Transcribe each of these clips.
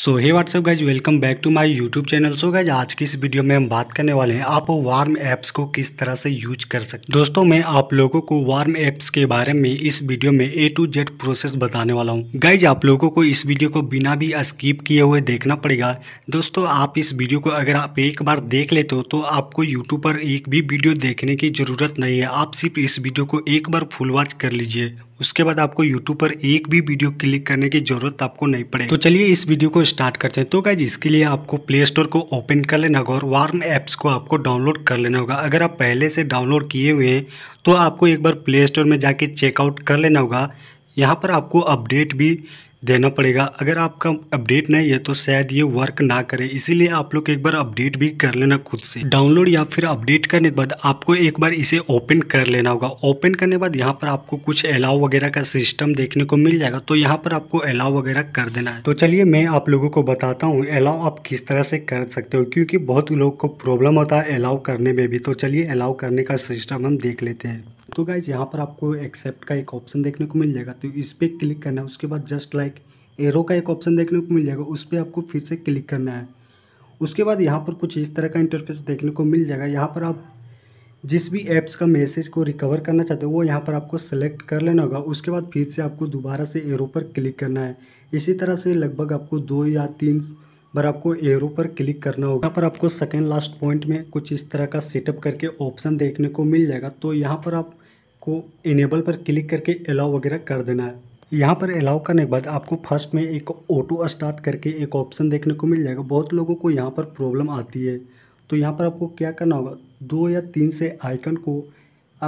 so hey WhatsApp guys welcome back to my YouTube channel so guys आज की इस video में हम बात करने वाले हैं आप वार्म ऐप्स को किस तरह से यूज कर सकते दोस्तों मैं आप लोगों को वार्म ऐप्स के बारे में इस वीडियो में ए टू जेड प्रोसेस बताने वाला हूँ गाइज आप लोगों को इस वीडियो को बिना भी स्कीप किए हुए देखना पड़ेगा दोस्तों आप इस वीडियो को अगर आप एक बार देख लेते हो तो आपको यूट्यूब पर एक भी वीडियो देखने की जरूरत नहीं है आप सिर्फ इस वीडियो को एक बार फुल वॉच कर लीजिए उसके बाद आपको यूट्यूब पर एक भी वीडियो क्लिक करने की जरूरत आपको नहीं पड़े तो चलिए इस वीडियो को स्टार्ट करते हैं तो गाइज इसके लिए आपको प्ले स्टोर को ओपन कर लेना होगा और वार्म ऐप्स को आपको डाउनलोड कर लेना होगा अगर आप पहले से डाउनलोड किए हुए हैं तो आपको एक बार प्ले स्टोर में जाके चेकआउट कर लेना होगा यहाँ पर आपको अपडेट भी देना पड़ेगा अगर आपका अपडेट नहीं है तो शायद ये वर्क ना करे इसीलिए आप लोग एक बार अपडेट भी कर लेना खुद से डाउनलोड या फिर अपडेट करने के बाद आपको एक बार इसे ओपन कर लेना होगा ओपन करने के बाद यहाँ पर आपको कुछ अलाव वगैरह का सिस्टम देखने को मिल जाएगा तो यहाँ पर आपको अलाव वगैरह कर देना है तो चलिए मैं आप लोगों को बताता हूँ अलाव आप किस तरह से कर सकते हो क्योंकि बहुत लोग को प्रॉब्लम होता है अलाव करने में भी तो चलिए अलाव करने का सिस्टम हम देख लेते हैं तो गाइज यहाँ पर आपको एक्सेप्ट का एक ऑप्शन देखने को मिल जाएगा तो इस पर क्लिक करना है उसके बाद जस्ट लाइक एरो का एक ऑप्शन देखने को मिल जाएगा उस पर आपको फिर से क्लिक करना है उसके बाद यहाँ पर कुछ इस तरह का इंटरफेस देखने को मिल जाएगा यहाँ पर आप जिस भी ऐप्स का मैसेज को रिकवर करना चाहते हो वो यहाँ पर आपको सेलेक्ट कर लेना होगा उसके बाद फिर से आपको दोबारा से एरो पर क्लिक करना है इसी तरह से लगभग आपको दो या तीन बार आपको एरो पर क्लिक करना होगा यहाँ पर आपको सेकेंड लास्ट पॉइंट में कुछ इस तरह का सेटअप करके ऑप्शन देखने को मिल जाएगा तो यहाँ पर आप आपको इनेबल पर क्लिक करके अलाउ वगैरह कर देना है यहाँ पर अलाउ करने के बाद आपको फर्स्ट में एक ऑटो स्टार्ट करके एक ऑप्शन देखने को मिल जाएगा बहुत लोगों को यहाँ पर प्रॉब्लम आती है तो यहाँ पर आपको क्या करना होगा दो या तीन से आइकन को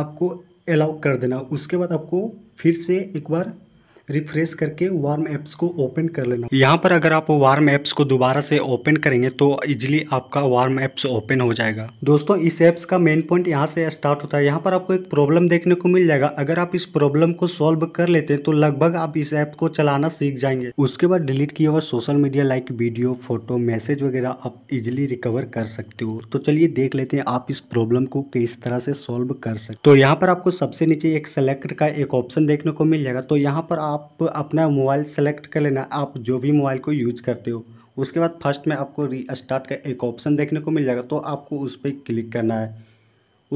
आपको अलाउ कर देना उसके बाद आपको फिर से एक बार रिफ्रेश करके वार्म ऐप्स को ओपन कर लेना यहाँ पर अगर आप वार्म ऐप्स को दोबारा से ओपन करेंगे तो इजिली आपका वार्म ऐप्स ओपन हो जाएगा दोस्तों इस ऐप्स का मेन पॉइंट यहाँ से स्टार्ट होता है यहाँ पर आपको एक प्रॉब्लम देखने को मिल जाएगा अगर आप इस प्रॉब्लम को सॉल्व कर लेते हैं तो लगभग आप इस ऐप को चलाना सीख जाएंगे उसके बाद डिलीट किए हुआ social media like video photo message वगैरह आप इजिली रिकवर कर सकते हो तो चलिए देख लेते हैं आप इस प्रॉब्लम को किस तरह से सॉल्व कर सकते तो यहाँ पर आपको सबसे नीचे एक सेलेक्ट का एक ऑप्शन देखने को मिल जाएगा तो यहाँ पर आप आप अपना मोबाइल सेलेक्ट कर लेना आप जो भी मोबाइल को यूज करते हो उसके बाद फर्स्ट में आपको रीस्टार्ट का एक ऑप्शन देखने को मिल जाएगा तो आपको उस पर क्लिक करना है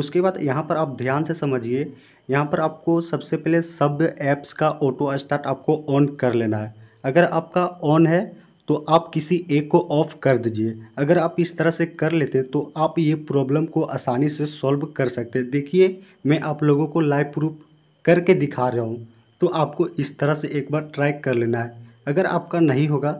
उसके बाद यहाँ पर आप ध्यान से समझिए यहाँ पर आपको सबसे पहले सब ऐप्स का ऑटो स्टार्ट आपको ऑन कर लेना है अगर आपका ऑन है तो आप किसी एक को ऑफ़ कर दीजिए अगर आप इस तरह से कर लेते हैं तो आप ये प्रॉब्लम को आसानी से सॉल्व कर सकते हैं देखिए मैं आप लोगों को लाइव प्रूफ करके दिखा रहा हूँ तो आपको इस तरह से एक बार ट्राई कर लेना है अगर आपका नहीं होगा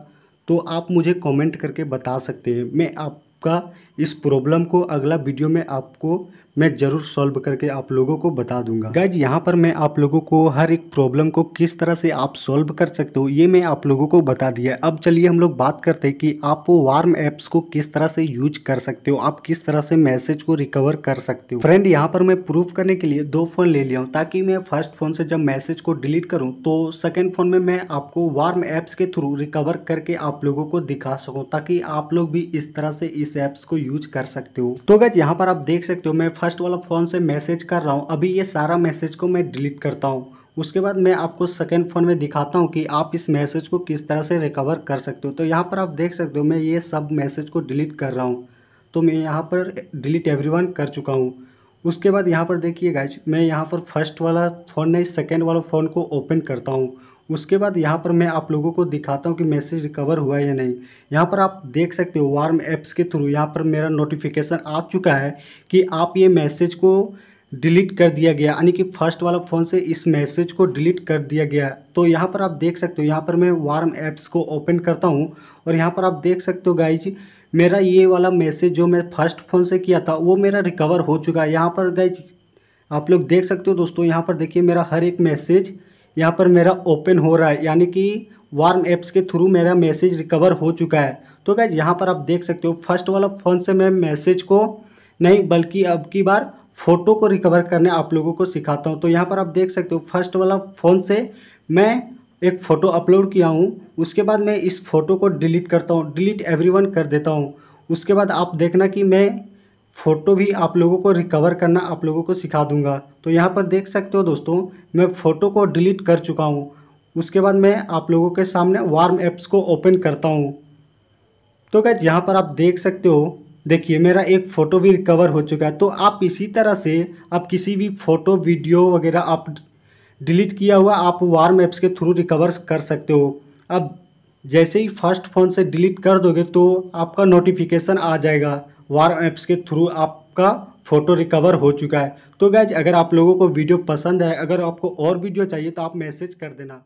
तो आप मुझे कमेंट करके बता सकते हैं मैं आप आपका इस प्रॉब्लम को अगला वीडियो में आपको मैं ज़रूर सॉल्व करके आप लोगों को बता दूंगा गाइज यहाँ पर मैं आप लोगों को हर एक प्रॉब्लम को किस तरह से आप सॉल्व कर सकते हो ये मैं आप लोगों को बता दिया अब चलिए हम लोग बात करते हैं कि आप वो वार्म ऐप्स को किस तरह से यूज कर सकते हो आप किस तरह से मैसेज को रिकवर कर सकते हो फ्रेंड यहाँ पर मैं प्रूफ करने के लिए दो फ़ोन ले लिया हूँ ताकि मैं फर्स्ट फ़ोन से जब मैसेज को डिलीट करूँ तो सेकेंड फ़ोन में मैं आपको वार्म ऐप्स के थ्रू रिकवर करके आप लोगों को दिखा सकूँ ताकि आप लोग भी इस तरह से इस एप्स को यूज कर सकते हो तो गज यहाँ पर आप देख सकते हो मैं फर्स्ट वाला फ़ोन से मैसेज कर रहा हूँ अभी ये सारा मैसेज को मैं डिलीट करता हूँ उसके बाद मैं आपको सेकेंड फ़ोन में दिखाता हूँ कि आप इस मैसेज को किस तरह से रिकवर कर सकते हो तो यहाँ पर आप देख सकते हो मैं ये सब मैसेज को डिलीट कर रहा हूँ तो मैं यहाँ पर डिलीट एवरीवन कर चुका हूँ उसके बाद यहाँ पर देखिए गाइज मैं यहाँ पर फर्स्ट वाला फ़ोन नहीं सेकेंड वाला फ़ोन को ओपन करता हूँ उसके बाद यहाँ पर मैं आप लोगों को दिखाता हूँ कि मैसेज रिकवर हुआ या नहीं यहाँ पर आप देख सकते हो वार्म ऐप्स के थ्रू यहाँ पर मेरा नोटिफिकेशन आ चुका है कि आप ये मैसेज को डिलीट कर दिया गया यानी कि फर्स्ट वाला फ़ोन से इस मैसेज को डिलीट कर दिया गया तो यहाँ पर आप देख सकते हो यहाँ पर मैं वार्म ऐप्स को ओपन करता हूँ और यहाँ पर आप देख सकते हो गाइज मेरा ये वाला मैसेज जो मैं फर्स्ट फ़ोन से किया था वो मेरा रिकवर हो चुका है यहाँ पर गाइज आप लोग देख सकते हो दोस्तों यहाँ पर देखिए मेरा हर एक मैसेज यहाँ पर मेरा ओपन हो रहा है यानी कि वार्म ऐप्स के थ्रू मेरा मैसेज रिकवर हो चुका है तो गैज यहाँ पर आप देख सकते हो फर्स्ट वाला फ़ोन से मैं मैसेज को नहीं बल्कि अब की बार फ़ोटो को रिकवर करने आप लोगों को सिखाता हूँ तो यहाँ पर आप देख सकते हो फर्स्ट वाला फ़ोन से मैं एक फ़ोटो अपलोड किया हूँ उसके बाद मैं इस फ़ोटो को डिलीट करता हूँ डिलीट एवरीवन कर देता हूँ उसके बाद आप देखना कि मैं फ़ोटो भी आप लोगों को रिकवर करना आप लोगों को सिखा दूंगा तो यहाँ पर देख सकते हो दोस्तों मैं फ़ोटो को डिलीट कर चुका हूँ उसके बाद मैं आप लोगों के सामने वार्म ऐप्स को ओपन करता हूँ तो गैज यहाँ पर आप देख सकते हो देखिए मेरा एक फ़ोटो भी रिकवर हो चुका है तो आप इसी तरह से आप किसी भी फ़ोटो वीडियो वगैरह आप डिलीट किया हुआ आप वार्म ऐप्स के थ्रू रिकवर कर सकते हो अब जैसे ही फर्स्ट फ़ोन से डिलीट कर दोगे तो आपका नोटिफिकेशन आ जाएगा वार ऐप्स के थ्रू आपका फ़ोटो रिकवर हो चुका है तो गैज अगर आप लोगों को वीडियो पसंद है अगर आपको और वीडियो चाहिए तो आप मैसेज कर देना